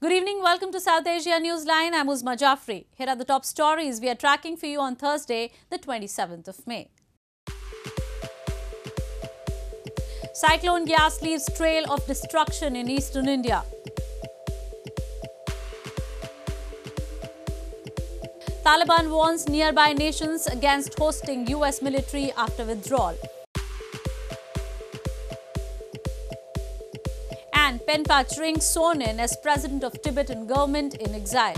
Good evening. Welcome to South Asia Newsline. I'm Uzma Jafri. Here are the top stories we are tracking for you on Thursday, the 27th of May. Cyclone gas leaves trail of destruction in eastern India. Taliban warns nearby nations against hosting US military after withdrawal. and Penpa Chring sworn in as president of Tibetan government in exile.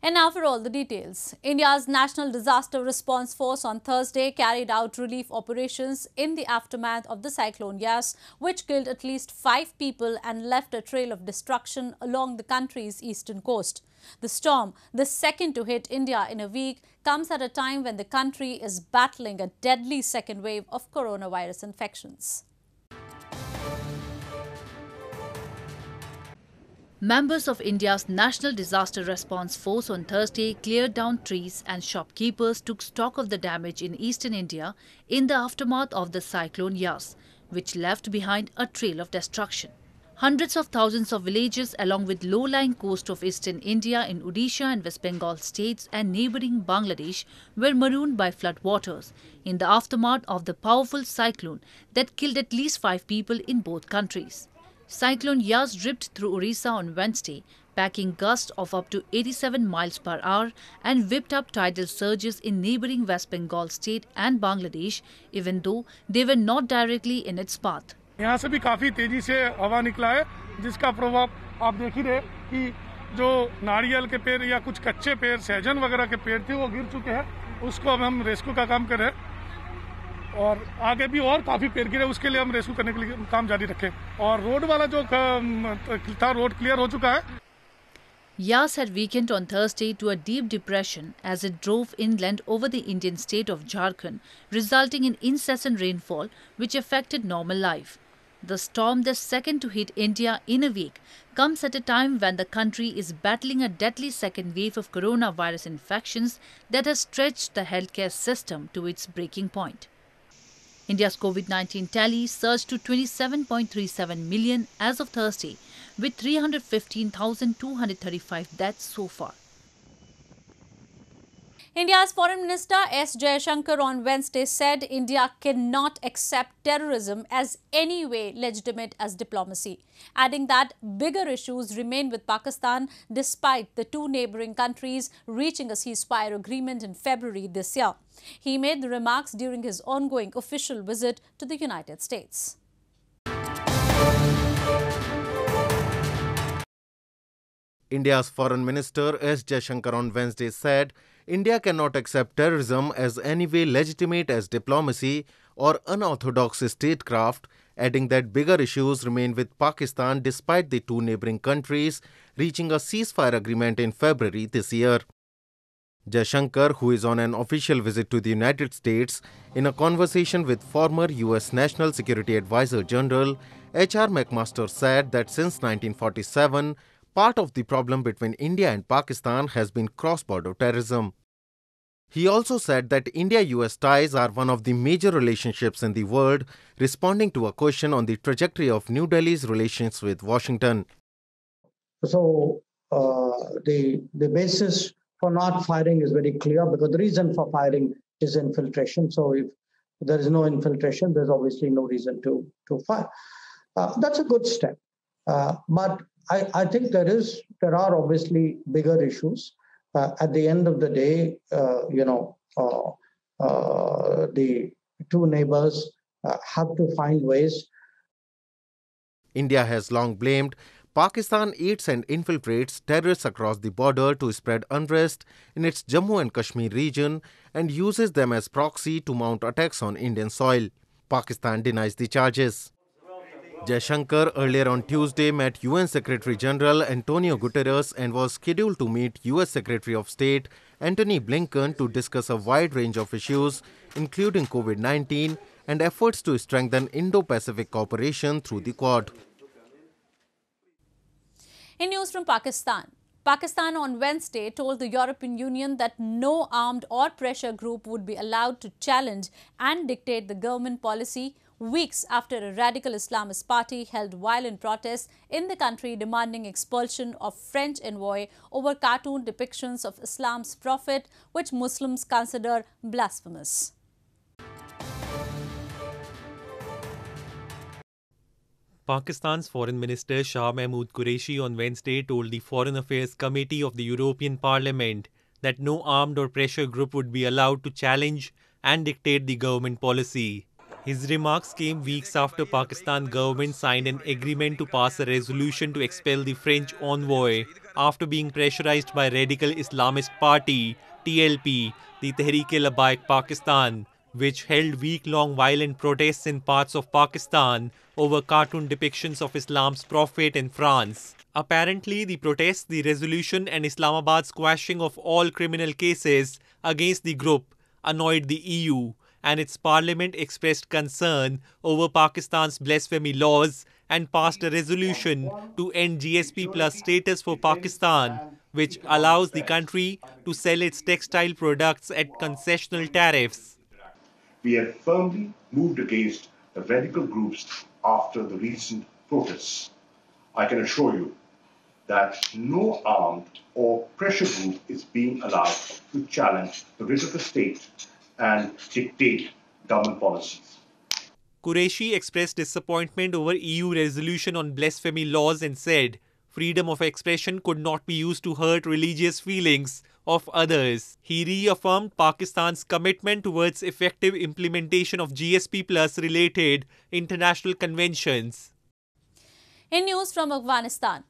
And now for all the details. India's National Disaster Response Force on Thursday carried out relief operations in the aftermath of the cyclone Yas, which killed at least five people and left a trail of destruction along the country's eastern coast. The storm, the second to hit India in a week, comes at a time when the country is battling a deadly second wave of coronavirus infections. Members of India's National Disaster Response Force on Thursday cleared down trees and shopkeepers took stock of the damage in eastern India in the aftermath of the cyclone Yas, which left behind a trail of destruction. Hundreds of thousands of villages along with low-lying coast of eastern India in Odisha and West Bengal states and neighbouring Bangladesh were marooned by flood waters in the aftermath of the powerful cyclone that killed at least five people in both countries. Cyclone Yas dripped through Orissa on Wednesday, packing gusts of up to 87 miles per hour and whipped up tidal surges in neighbouring West Bengal state and Bangladesh even though they were not directly in its path. यहाँ से भी काफी तेजी से हवा निकला है जिसका प्रभाव आप देख ही रहे कि जो नारियल के पेड़ या कुछ कच्चे पेड़ सहजन वगैरह के पेड़ थे वो गिर चुके हैं उसको अब हम रेस्क्यू का काम कर रहे हैं और आगे भी और काफी पेड़ गिरे उसके लिए हम रेस्क्यू करने के लिए काम जारी रखे और रोड वाला जो था रोड क्लियर हो चुका है Yas had weakened on Thursday to a deep depression as it drove inland over the Indian state of Jharkhand, resulting in incessant rainfall, which affected normal life. The storm, the second to hit India in a week, comes at a time when the country is battling a deadly second wave of coronavirus infections that has stretched the healthcare system to its breaking point. India's COVID 19 tally surged to 27.37 million as of Thursday, with 315,235 deaths so far. India's Foreign Minister S. Jayashankar on Wednesday said India cannot accept terrorism as any way legitimate as diplomacy, adding that bigger issues remain with Pakistan despite the two neighboring countries reaching a ceasefire agreement in February this year. He made the remarks during his ongoing official visit to the United States. India's Foreign Minister S. Jayashankar on Wednesday said India cannot accept terrorism as any way legitimate as diplomacy or unorthodox statecraft, adding that bigger issues remain with Pakistan despite the two neighboring countries reaching a ceasefire agreement in February this year. Jashankar, who is on an official visit to the United States, in a conversation with former US National Security Advisor General H.R. McMaster said that since 1947, part of the problem between India and Pakistan has been cross border terrorism. He also said that India US ties are one of the major relationships in the world, responding to a question on the trajectory of New Delhi's relations with Washington. So, uh, the, the basis for not firing is very clear because the reason for firing is infiltration. So, if there is no infiltration, there's obviously no reason to, to fire. Uh, that's a good step. Uh, but I, I think there is there are obviously bigger issues. Uh, at the end of the day, uh, you know, uh, uh the two neighbors uh, have to find ways. India has long blamed Pakistan aids and infiltrates terrorists across the border to spread unrest in its Jammu and Kashmir region and uses them as proxy to mount attacks on Indian soil. Pakistan denies the charges. Jaishankar earlier on Tuesday met UN Secretary General Antonio Guterres and was scheduled to meet US Secretary of State Antony Blinken to discuss a wide range of issues, including COVID 19 and efforts to strengthen Indo Pacific cooperation through the Quad. In news from Pakistan, Pakistan on Wednesday told the European Union that no armed or pressure group would be allowed to challenge and dictate the government policy weeks after a radical Islamist party held violent protests in the country demanding expulsion of French envoy over cartoon depictions of Islam's prophet, which Muslims consider blasphemous. Pakistan's Foreign Minister Shah Mahmood Qureshi on Wednesday told the Foreign Affairs Committee of the European Parliament that no armed or pressure group would be allowed to challenge and dictate the government policy. His remarks came weeks after Pakistan government signed an agreement to pass a resolution to expel the French envoy after being pressurized by radical Islamist party TLP, the Tehreek-e-Labbaik Pakistan, which held week-long violent protests in parts of Pakistan over cartoon depictions of Islam's prophet in France. Apparently, the protests, the resolution and Islamabad's quashing of all criminal cases against the group annoyed the EU, and its parliament expressed concern over Pakistan's blasphemy laws and passed a resolution to end GSP plus status for Pakistan, which allows the country to sell its textile products at concessional tariffs. We have firmly moved against the radical groups after the recent protests. I can assure you that no armed or pressure group is being allowed to challenge the writ of the state and dictate government policies. Qureshi expressed disappointment over EU resolution on blasphemy laws and said freedom of expression could not be used to hurt religious feelings of others. He reaffirmed Pakistan's commitment towards effective implementation of GSP plus related international conventions. In news from Afghanistan,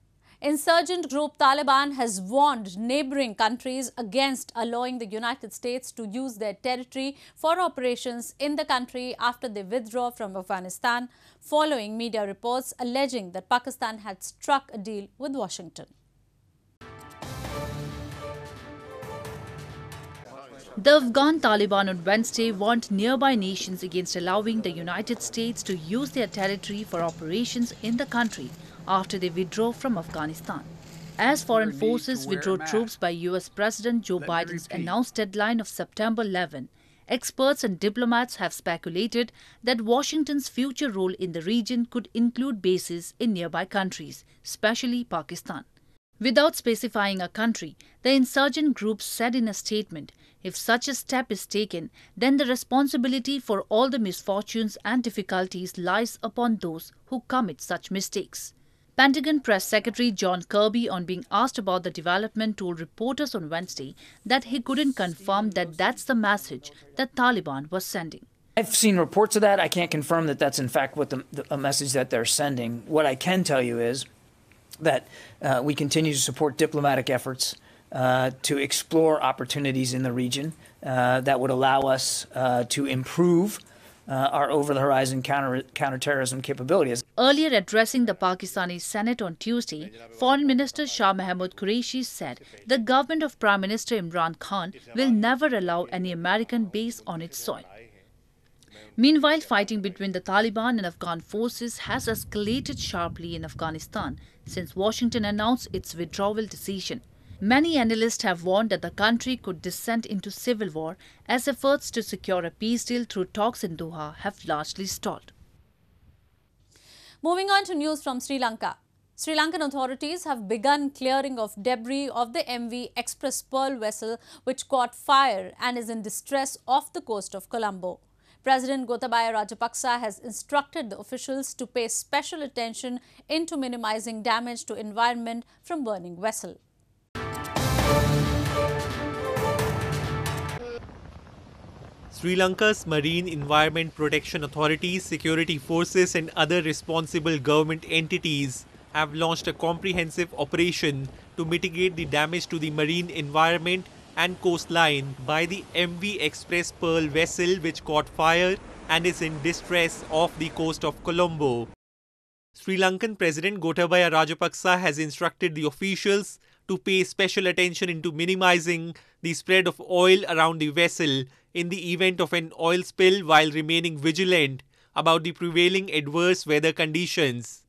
Insurgent group Taliban has warned neighboring countries against allowing the United States to use their territory for operations in the country after they withdraw from Afghanistan, following media reports alleging that Pakistan had struck a deal with Washington. The Afghan Taliban on Wednesday warned nearby nations against allowing the United States to use their territory for operations in the country after they withdraw from Afghanistan. As foreign forces withdraw troops by U.S. President Joe Let Biden's announced deadline of September 11, experts and diplomats have speculated that Washington's future role in the region could include bases in nearby countries, especially Pakistan. Without specifying a country, the insurgent group said in a statement if such a step is taken, then the responsibility for all the misfortunes and difficulties lies upon those who commit such mistakes. Pentagon Press Secretary John Kirby, on being asked about the development, told reporters on Wednesday that he couldn't confirm that that's the message that Taliban was sending. I've seen reports of that. I can't confirm that that's in fact what the, the a message that they're sending. What I can tell you is that uh, we continue to support diplomatic efforts uh, to explore opportunities in the region uh, that would allow us uh, to improve uh, our over the horizon counter- counterterrorism capabilities. Earlier addressing the Pakistani Senate on Tuesday, Foreign Minister Shah Mahmood Qureshi said the government of Prime Minister Imran Khan will never allow any American base on its soil. Meanwhile, fighting between the Taliban and Afghan forces has escalated sharply in Afghanistan since Washington announced its withdrawal decision. Many analysts have warned that the country could descend into civil war as efforts to secure a peace deal through talks in Doha have largely stalled. Moving on to news from Sri Lanka. Sri Lankan authorities have begun clearing of debris of the MV Express Pearl vessel which caught fire and is in distress off the coast of Colombo. President Gotabaya Rajapaksa has instructed the officials to pay special attention into minimizing damage to environment from burning vessel. Sri Lanka's Marine Environment Protection Authority, security forces and other responsible government entities have launched a comprehensive operation to mitigate the damage to the marine environment and coastline by the MV Express Pearl vessel which caught fire and is in distress off the coast of Colombo. Sri Lankan President Gotabaya Rajapaksa has instructed the officials to pay special attention into minimizing the spread of oil around the vessel in the event of an oil spill while remaining vigilant about the prevailing adverse weather conditions.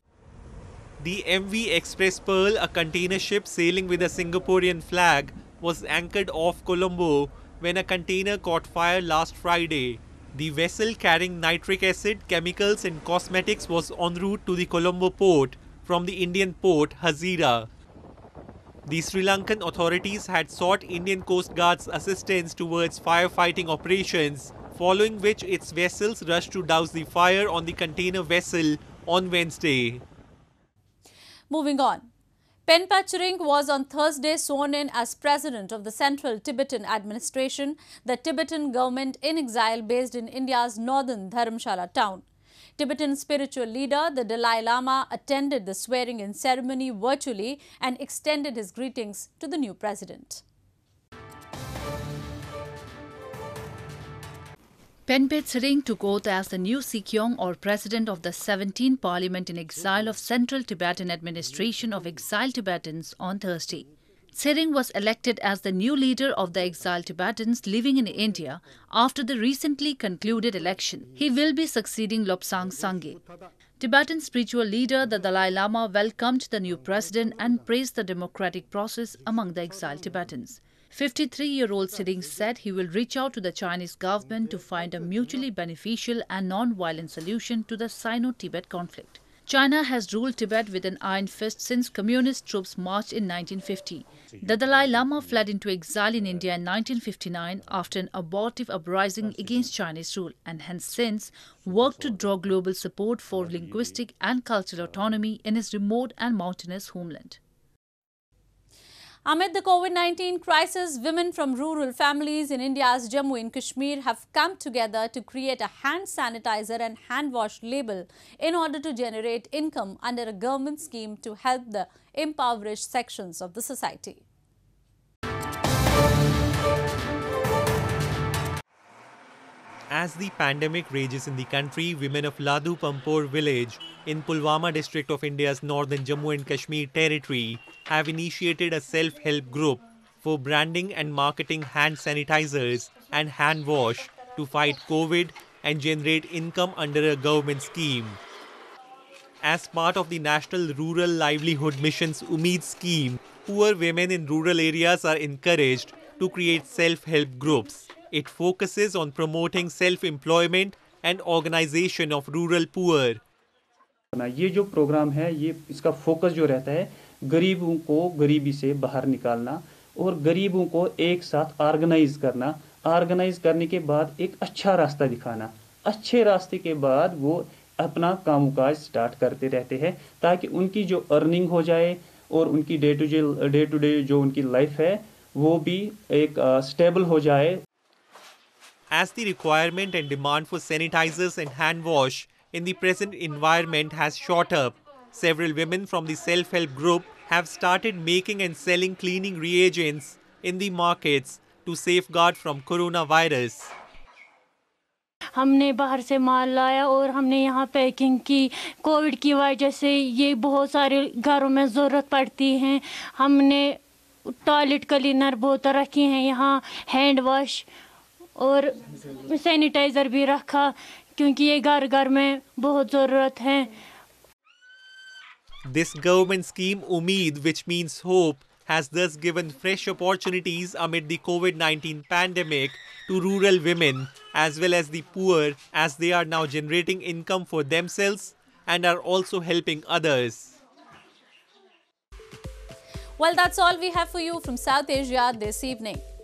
The MV Express Pearl, a container ship sailing with a Singaporean flag, was anchored off Colombo when a container caught fire last Friday. The vessel carrying nitric acid, chemicals and cosmetics was en route to the Colombo port from the Indian port Hazira. The Sri Lankan authorities had sought Indian Coast Guard's assistance towards firefighting operations, following which its vessels rushed to douse the fire on the container vessel on Wednesday. Moving on. Penpa Chiring was on Thursday sworn in as president of the Central Tibetan Administration, the Tibetan government in exile based in India's northern Dharamshala town. Tibetan spiritual leader, the Dalai Lama, attended the swearing-in ceremony virtually and extended his greetings to the new president. Penpe Tsering took oath as the new Sikyong or President of the 17th Parliament in Exile of Central Tibetan Administration of Exiled Tibetans on Thursday. Tsering was elected as the new leader of the exiled Tibetans living in India after the recently concluded election. He will be succeeding Lobsang Sangye. Tibetan spiritual leader the Dalai Lama welcomed the new president and praised the democratic process among the exiled Tibetans. 53-year-old Sidding said he will reach out to the Chinese government to find a mutually beneficial and non-violent solution to the Sino-Tibet conflict. China has ruled Tibet with an iron fist since communist troops marched in 1950. The Dalai Lama fled into exile in India in 1959 after an abortive uprising against Chinese rule and hence since worked to draw global support for linguistic and cultural autonomy in his remote and mountainous homeland. Amid the COVID-19 crisis, women from rural families in India's Jammu and Kashmir have come together to create a hand sanitizer and hand wash label in order to generate income under a government scheme to help the impoverished sections of the society. as the pandemic rages in the country, women of Ladu Pampur village in Pulwama district of India's northern Jammu and Kashmir territory have initiated a self-help group for branding and marketing hand sanitizers and hand wash to fight COVID and generate income under a government scheme. As part of the National Rural Livelihood Mission's Umid scheme, poor women in rural areas are encouraged to create self-help groups. It focuses on promoting self-employment and organization of rural poor. ये जो programme है ये इसका focus जो रहता है गरीबों को गरीबी से बाहर निकालना और गरीबों को एक साथ ऑर्गेनाइज करना ऑर्गेनाइज करने के बाद एक अच्छा रास्ता दिखाना अच्छे रास्ते के बाद वो अपना कामकाज स्टार्ट करते रहते हैं ताकि उनकी जो अर्निंग हो जाए और उनकी day to day day to day जो उनकी लाइफ है वो भी एक स्टेबल हो जाए as the requirement and demand for sanitizers and hand wash in the present environment has shot up. Several women from the self-help group have started making and selling cleaning reagents in the markets to safeguard from coronavirus. हमने बाहर से माल लाया और हमने यहाँ packing की Covid की वजह से ये बहुत सारे घरों में ज़रूरत पड़ती है हमने टॉयलेट क्लीनर बहुत रखी हैं यहाँ हैंड वॉश और सैनिटाइज़र भी रखा क्योंकि ये घर घर में बहुत ज़रूरत है This government scheme Umid, which means hope, has thus given fresh opportunities amid the COVID 19 pandemic to rural women as well as the poor, as they are now generating income for themselves and are also helping others. Well, that's all we have for you from South Asia this evening.